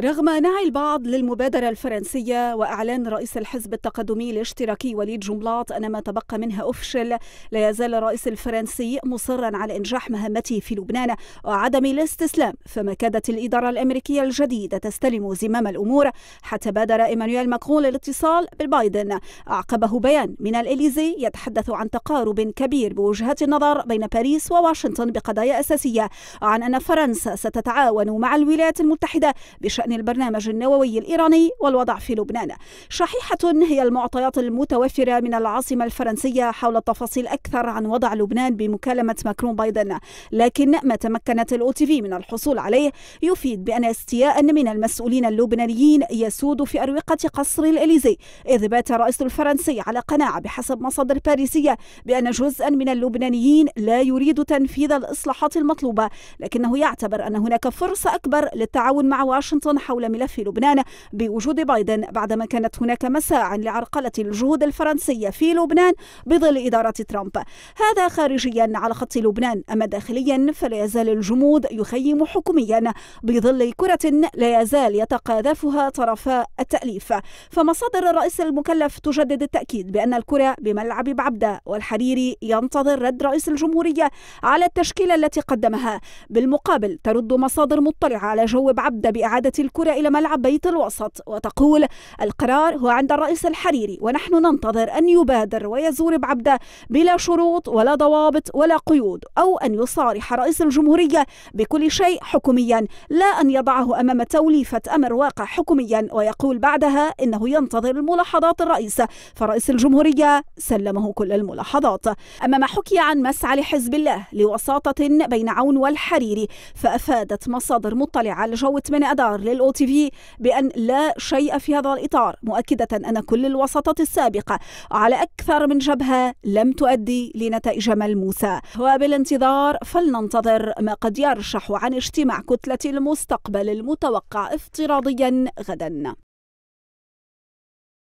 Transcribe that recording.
رغم نعي البعض للمبادرة الفرنسية وإعلان رئيس الحزب التقدمي الاشتراكي وليد جملاط أن ما تبقى منها أفشل لا يزال الرئيس الفرنسي مصرا على إنجاح مهمته في لبنان وعدم الاستسلام فما كادت الإدارة الأمريكية الجديدة تستلم زمام الأمور حتى بادر إيمانويل ماكرون للاتصال ببايدن أعقبه بيان من الإليزي يتحدث عن تقارب كبير بوجهات النظر بين باريس وواشنطن بقضايا أساسية عن أن فرنسا ستتعاون مع الولايات المتحدة بشأن بشأن البرنامج النووي الإيراني والوضع في لبنان شحيحة هي المعطيات المتوفرة من العاصمة الفرنسية حول تفاصيل أكثر عن وضع لبنان بمكالمة ماكرون بايدن لكن ما تمكنت الأوتيفي من الحصول عليه يفيد بأن استياء من المسؤولين اللبنانيين يسود في أروقة قصر الإليزي إذ بات الرئيس الفرنسي على قناعة بحسب مصادر باريسية بأن جزءا من اللبنانيين لا يريد تنفيذ الإصلاحات المطلوبة لكنه يعتبر أن هناك فرصة أكبر للتعاون مع واشنطن حول ملف لبنان بوجود بايدن بعدما كانت هناك مساع لعرقلة الجهود الفرنسية في لبنان بظل إدارة ترامب هذا خارجيا على خط لبنان أما داخليا فلا يزال الجمود يخيم حكوميا بظل كرة لا يزال يتقاذفها طرفا التأليف فمصادر الرئيس المكلف تجدد التأكيد بأن الكرة بملعب بعبدة والحريري ينتظر رد رئيس الجمهورية على التشكيلة التي قدمها بالمقابل ترد مصادر مطلعة على جو بعبدة بإعادة الكرة إلى ملعب بيت الوسط وتقول القرار هو عند الرئيس الحريري ونحن ننتظر أن يبادر ويزور بعبدة بلا شروط ولا ضوابط ولا قيود أو أن يصارح رئيس الجمهورية بكل شيء حكوميا لا أن يضعه أمام توليفة أمر واقع حكوميا ويقول بعدها إنه ينتظر الملاحظات الرئيس فرئيس الجمهورية سلمه كل الملاحظات أما ما حكي عن مسعى لحزب الله لوساطة بين عون والحريري فأفادت مصادر مطلعة على جو 8 أدار لل الاو تي في بأن لا شيء في هذا الإطار مؤكدة أن كل الوساطات السابقة على أكثر من جبهة لم تؤدي لنتائج ملموسة وبالانتظار فلننتظر ما قد يرشح عن اجتماع كتلة المستقبل المتوقع افتراضيا غدا